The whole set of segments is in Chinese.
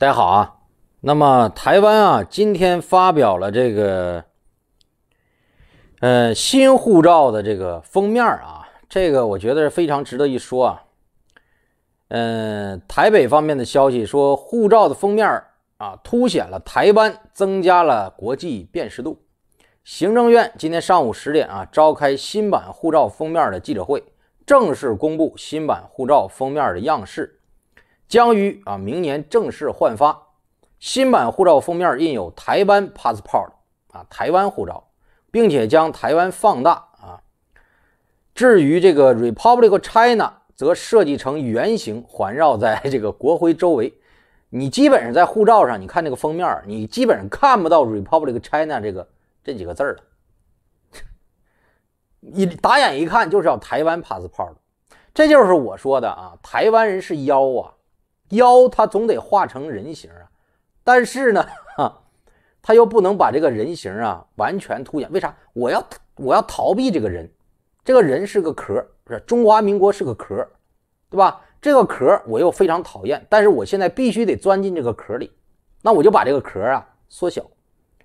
大家好啊，那么台湾啊，今天发表了这个，呃，新护照的这个封面啊，这个我觉得非常值得一说啊。嗯，台北方面的消息说，护照的封面啊，凸显了台湾增加了国际辨识度。行政院今天上午十点啊，召开新版护照封面的记者会，正式公布新版护照封面的样式。将于啊明年正式换发新版护照，封面印有“台湾 passport” 啊，台湾护照，并且将台湾放大啊。至于这个 “Republic of China”，则设计成圆形，环绕在这个国徽周围。你基本上在护照上，你看这个封面，你基本上看不到 “Republic of China” 这个这几个字了。你打眼一看，就是要台湾 passport。这就是我说的啊，台湾人是妖啊！妖，他总得化成人形啊，但是呢，他又不能把这个人形啊完全凸显。为啥？我要我要逃避这个人，这个人是个壳，不是中华民国是个壳，对吧？这个壳我又非常讨厌，但是我现在必须得钻进这个壳里，那我就把这个壳啊缩小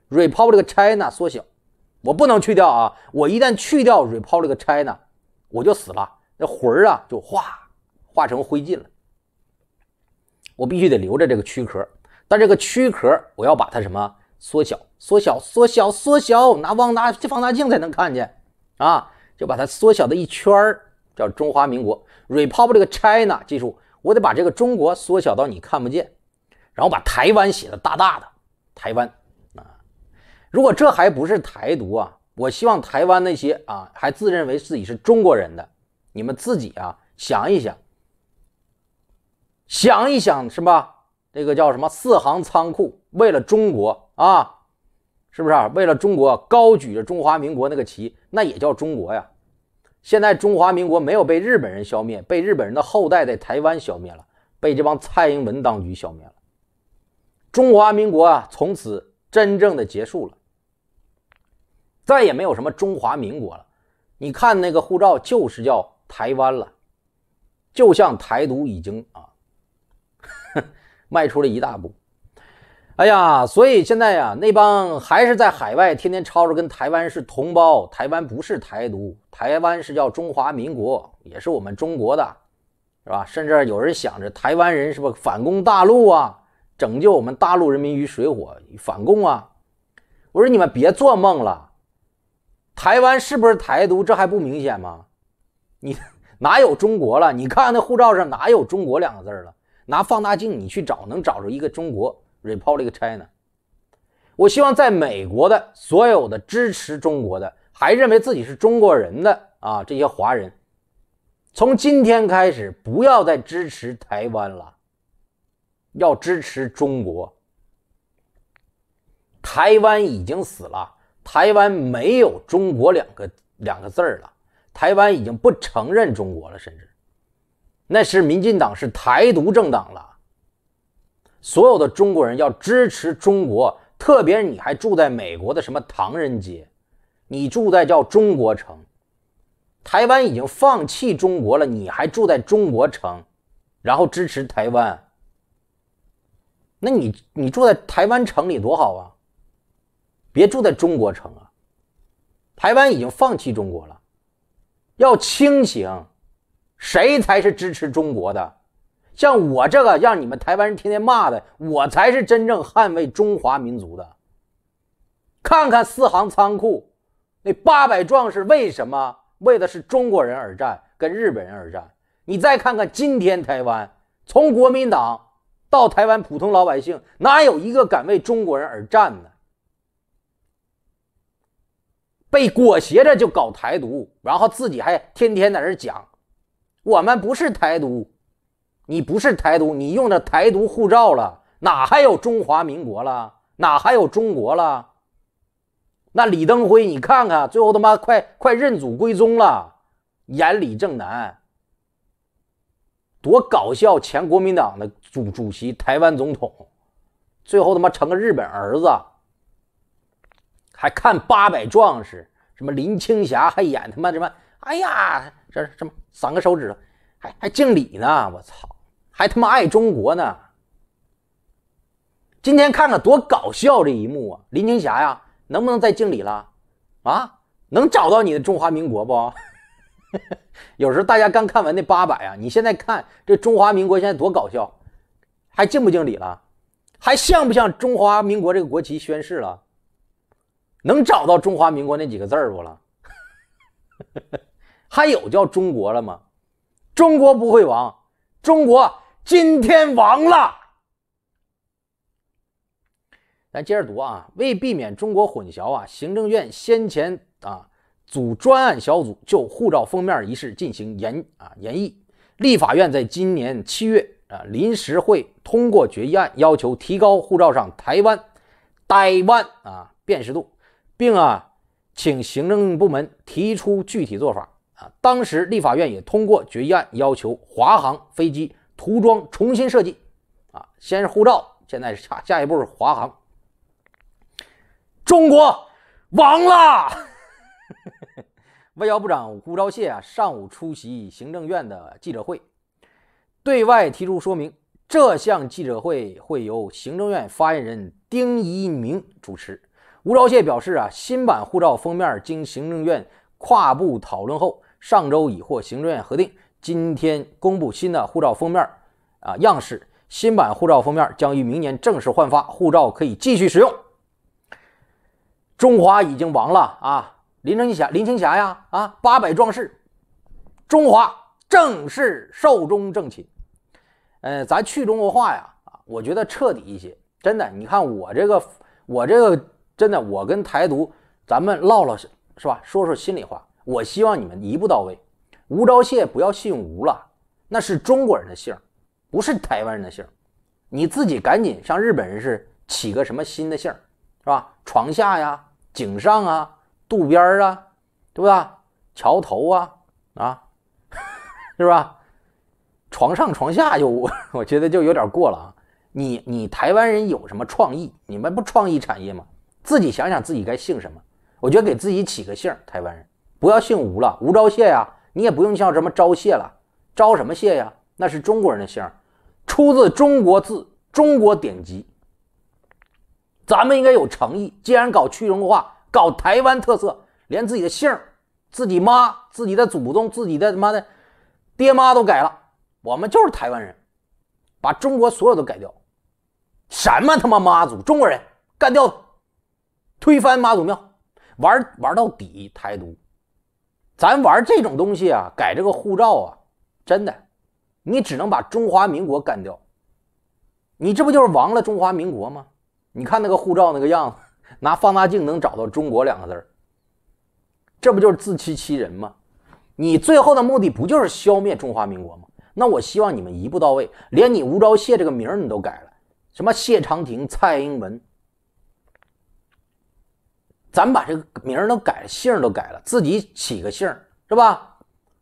，repop 这个 China 缩小，我不能去掉啊，我一旦去掉 r e p o l 这个 China，我就死了，那魂儿啊就化化成灰烬了。我必须得留着这个躯壳，但这个躯壳我要把它什么缩小，缩小，缩小，缩小，拿放大放大镜才能看见啊，就把它缩小的一圈儿，叫中华民国。r e p u b l i c China，记住，我得把这个中国缩小到你看不见，然后把台湾写的大大的，台湾啊。如果这还不是台独啊，我希望台湾那些啊还自认为自己是中国人的，你们自己啊想一想。想一想，是吧？这个叫什么四行仓库，为了中国啊，是不是？为了中国，高举着中华民国那个旗，那也叫中国呀。现在中华民国没有被日本人消灭，被日本人的后代在台湾消灭了，被这帮蔡英文当局消灭了。中华民国啊，从此真正的结束了，再也没有什么中华民国了。你看那个护照，就是叫台湾了，就像台独已经啊。迈出了一大步，哎呀，所以现在呀，那帮还是在海外天天吵着跟台湾是同胞，台湾不是台独，台湾是叫中华民国，也是我们中国的，是吧？甚至有人想着台湾人是不反攻大陆啊，拯救我们大陆人民于水火，反共啊！我说你们别做梦了，台湾是不是台独，这还不明显吗？你 哪有中国了？你看那护照上哪有中国两个字了？拿放大镜你去找，能找着一个中国 Republic China。我希望在美国的所有的支持中国的，还认为自己是中国人的啊，这些华人，从今天开始不要再支持台湾了，要支持中国。台湾已经死了，台湾没有“中国”两个两个字儿了，台湾已经不承认中国了，甚至。那是民进党是台独政党了，所有的中国人要支持中国，特别是你还住在美国的什么唐人街，你住在叫中国城，台湾已经放弃中国了，你还住在中国城，然后支持台湾，那你你住在台湾城里多好啊，别住在中国城啊，台湾已经放弃中国了，要清醒。谁才是支持中国的？像我这个让你们台湾人天天骂的，我才是真正捍卫中华民族的。看看四行仓库那八百壮士，为什么为的是中国人而战，跟日本人而战？你再看看今天台湾，从国民党到台湾普通老百姓，哪有一个敢为中国人而战呢？被裹挟着就搞台独，然后自己还天天在那讲。我们不是台独，你不是台独，你用的台独护照了，哪还有中华民国了？哪还有中国了？那李登辉，你看看，最后他妈快快认祖归宗了，演李正南，多搞笑！前国民党的主主席，台湾总统，最后他妈成了日本儿子，还看八百壮士，什么林青霞还演他妈什么？哎呀！这什么三个手指头，还还敬礼呢？我操，还他妈爱中国呢？今天看看多搞笑这一幕啊！林青霞呀，能不能再敬礼了？啊，能找到你的中华民国不？有时候大家刚看完那八百啊，你现在看这中华民国现在多搞笑，还敬不敬礼了？还像不像中华民国这个国旗宣誓了？能找到中华民国那几个字儿不了？还有叫中国了吗？中国不会亡，中国今天亡了。咱接着读啊，为避免中国混淆啊，行政院先前啊组专案小组就护照封面一事进行研啊研议。立法院在今年七月啊临时会通过决议案，要求提高护照上“台湾台湾啊辨识度，并啊请行政部门提出具体做法。啊！当时立法院也通过决议案，要求华航飞机涂装重新设计。啊，先是护照，现在是下下一步是华航，中国亡了。外交部长吴钊燮啊，上午出席行政院的记者会，对外提出说明。这项记者会会由行政院发言人丁一鸣主持。吴钊燮表示啊，新版护照封面经行政院。跨部讨论后，上周已获行政院核定，今天公布新的护照封面啊样式。新版护照封面将于明年正式换发，护照可以继续使用。中华已经亡了啊！林青霞，林青霞呀啊！八百壮士，中华正式寿终正寝。嗯，咱去中国化呀啊！我觉得彻底一些，真的。你看我这个，我这个真的，我跟台独咱们唠唠是。是吧？说说心里话，我希望你们一步到位，吴钊燮不要姓吴了，那是中国人的姓，不是台湾人的姓。你自己赶紧像日本人是起个什么新的姓，是吧？床下呀，井上啊，渡边啊，对不对？桥头啊，啊，是吧？床上床下我 我觉得就有点过了啊。你你台湾人有什么创意？你们不创意产业吗？自己想想自己该姓什么。我觉得给自己起个姓，台湾人不要姓吴了，吴钊谢呀，你也不用叫什么钊谢了，钊什么谢呀？那是中国人的姓，出自中国字、中国典籍。咱们应该有诚意，既然搞去文化，搞台湾特色，连自己的姓、自己妈、自己的祖宗、自己的他妈的爹妈都改了，我们就是台湾人，把中国所有都改掉，什么他妈妈祖，中国人干掉他，推翻妈祖庙。玩玩到底，台独，咱玩这种东西啊，改这个护照啊，真的，你只能把中华民国干掉，你这不就是亡了中华民国吗？你看那个护照那个样子，拿放大镜能找到“中国”两个字儿，这不就是自欺欺人吗？你最后的目的不就是消灭中华民国吗？那我希望你们一步到位，连你吴钊燮这个名儿你都改了，什么谢长廷、蔡英文。咱把这个名儿都改，姓儿都改了，自己起个姓儿是吧？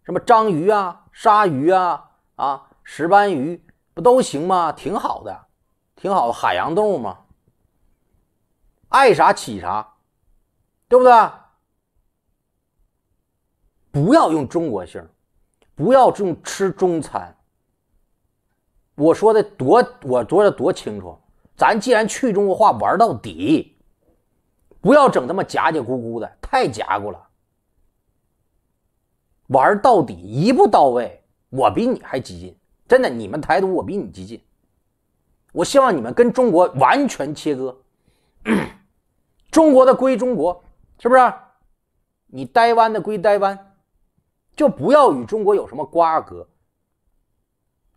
什么章鱼啊、鲨鱼啊、啊石斑鱼不都行吗？挺好的，挺好的海洋动物嘛，爱啥起啥，对不对？不要用中国姓，不要用吃中餐。我说的多，我说的多清楚。咱既然去中国化，玩到底。不要整那么夹夹咕咕的，太夹咕了。玩到底，一步到位。我比你还激进，真的。你们台独，我比你激进。我希望你们跟中国完全切割，中国的归中国，是不是？你台湾的归台湾，就不要与中国有什么瓜葛。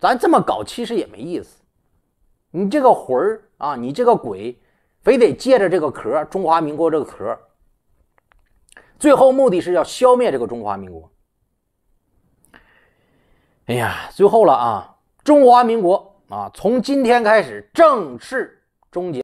咱这么搞，其实也没意思。你这个魂儿啊，你这个鬼。非得借着这个壳中华民国这个壳最后目的是要消灭这个中华民国。哎呀，最后了啊，中华民国啊，从今天开始正式终结。